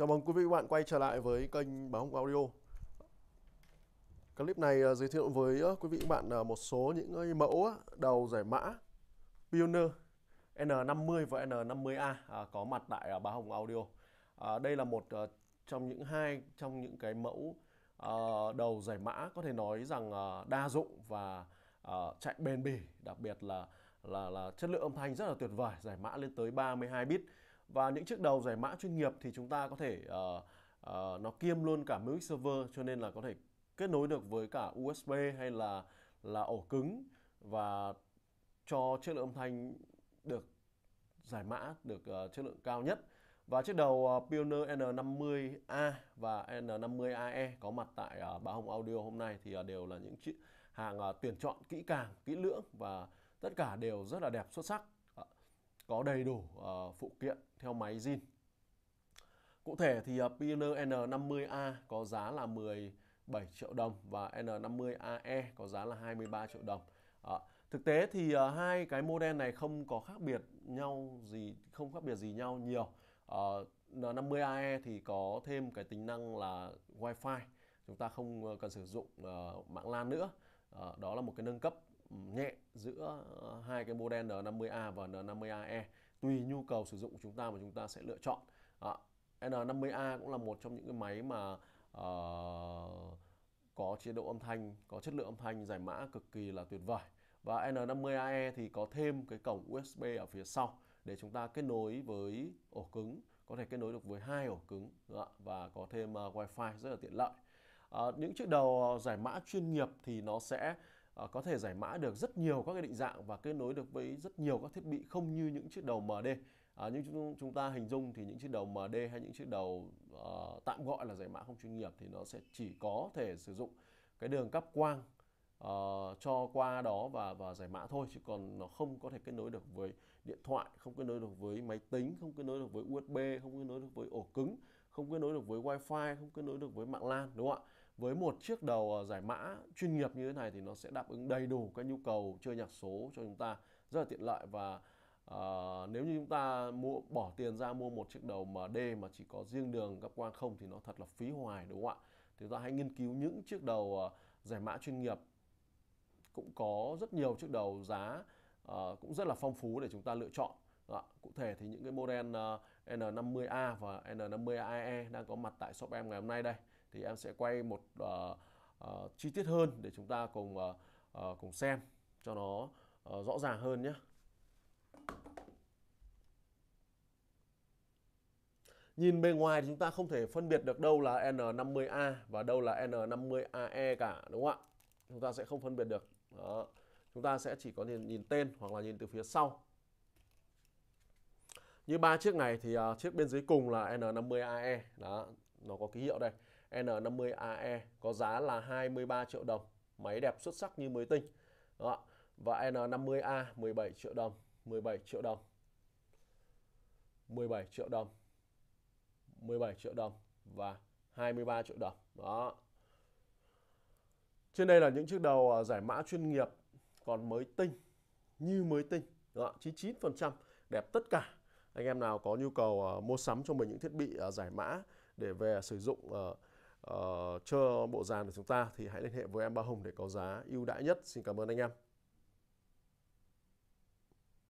Chào mừng quý vị và bạn quay trở lại với kênh Báo Hồng Audio. Clip này à, giới thiệu với à, quý vị và bạn à, một số những mẫu đầu giải mã Pioneer N50 và N50A có mặt tại Báo Hồng Audio. Đây là một trong những hai trong những cái mẫu đầu giải mã có thể nói rằng đa dụng và chạy bền bỉ, đặc biệt là là là chất lượng âm thanh rất là tuyệt vời, giải mã lên tới 32 bit và những chiếc đầu giải mã chuyên nghiệp thì chúng ta có thể uh, uh, nó kiêm luôn cả Music Server cho nên là có thể kết nối được với cả USB hay là là ổ cứng và cho chất lượng âm thanh được giải mã được uh, chất lượng cao nhất và chiếc đầu uh, Pioneer N50A và N50AE có mặt tại uh, báo hồng audio hôm nay thì uh, đều là những chiếc hàng uh, tuyển chọn kỹ càng kỹ lưỡng và tất cả đều rất là đẹp xuất sắc có đầy đủ uh, phụ kiện theo máy zin. Cụ thể thì uh, Pioneer N50A có giá là 17 triệu đồng và N50AE có giá là 23 triệu đồng. À, thực tế thì uh, hai cái model này không có khác biệt nhau gì không khác biệt gì nhau nhiều. Uh, N50AE thì có thêm cái tính năng là Wi-Fi. Chúng ta không cần sử dụng uh, mạng LAN nữa. Uh, đó là một cái nâng cấp nhẹ giữa ờ, hai cái model N50A và N50AE tùy nhu cầu sử dụng của chúng ta mà chúng ta sẽ lựa chọn à, N50A cũng là một trong những cái máy mà uh, có chế độ âm thanh có chất lượng âm thanh giải mã cực kỳ là tuyệt vời và N50AE thì có thêm cái cổng USB ở phía sau để chúng ta kết nối với ổ cứng có thể kết nối được với hai ổ cứng và có thêm uh, wifi rất là tiện lợi uh, những chiếc đầu giải mã chuyên nghiệp thì nó sẽ Ờ, có thể giải mã được rất nhiều các cái định dạng và kết nối được với rất nhiều các thiết bị không như những chiếc đầu MD. À, ờ, nhưng chúng, ta hình dung thì những chiếc đầu MD hay những chiếc đầu uh, tạm gọi là giải mã không chuyên nghiệp thì nó sẽ chỉ có thể sử dụng cái đường cáp quang uh, cho qua đó và và giải mã thôi chứ còn nó không có thể kết nối được với điện thoại, không kết nối được với máy tính, không kết nối được với USB, không kết nối được với ổ cứng, không kết nối được với Wi Fi không kết nối được với mạng LAN đúng không ạ? với một chiếc đầu ờ, giải mã chuyên nghiệp như thế này thì nó sẽ đáp ứng đầy đủ các nhu cầu chơi nhạc số cho chúng ta rất là tiện lợi và uh, nếu như chúng ta mua bỏ tiền ra mua một chiếc đầu MD mà chỉ có riêng đường cấp quang không thì nó thật là phí hoài đúng không ạ thì chúng ta hãy nghiên cứu những chiếc đầu uh, giải mã chuyên nghiệp cũng có rất nhiều chiếc đầu giá uh, cũng rất là phong phú để chúng ta lựa chọn đó. Cụ thể thì những cái model uh, N50A và N50AE đang có mặt tại shop em ngày hôm nay đây thì em sẽ quay một uh, uh, chi tiết hơn để chúng ta cùng uh, uh, cùng xem cho nó uh, rõ ràng hơn nhé. Nhìn bề ngoài thì chúng ta không thể phân biệt được đâu là N50A và đâu là N50AE cả đúng không ạ? Chúng ta sẽ không phân biệt được. Đó. Chúng ta sẽ chỉ có nhìn, nhìn tên hoặc là nhìn từ phía sau. Như ba chiếc này thì uh, chiếc bên dưới cùng là N50AE. Đó, nó có ký hiệu đây. N50AE có giá là 23 triệu đồng. Máy đẹp xuất sắc như mới tinh. Đó. Và N50A 17 triệu đồng, 17 triệu đồng. 17 triệu đồng. 17 triệu đồng và 23 triệu đồng. Đó. Trên đây là những chiếc đầu à, giải mã chuyên nghiệp còn mới tinh, như mới tinh. Đó, 99% đẹp tất cả. Anh em nào có nhu cầu uh, mua sắm cho mình những thiết bị uh, giải mã để về sử dụng uh, Ờ, cho bộ dàn của chúng ta thì hãy liên hệ với em Ba Hùng để có giá ưu đãi nhất. Xin cảm ơn anh em.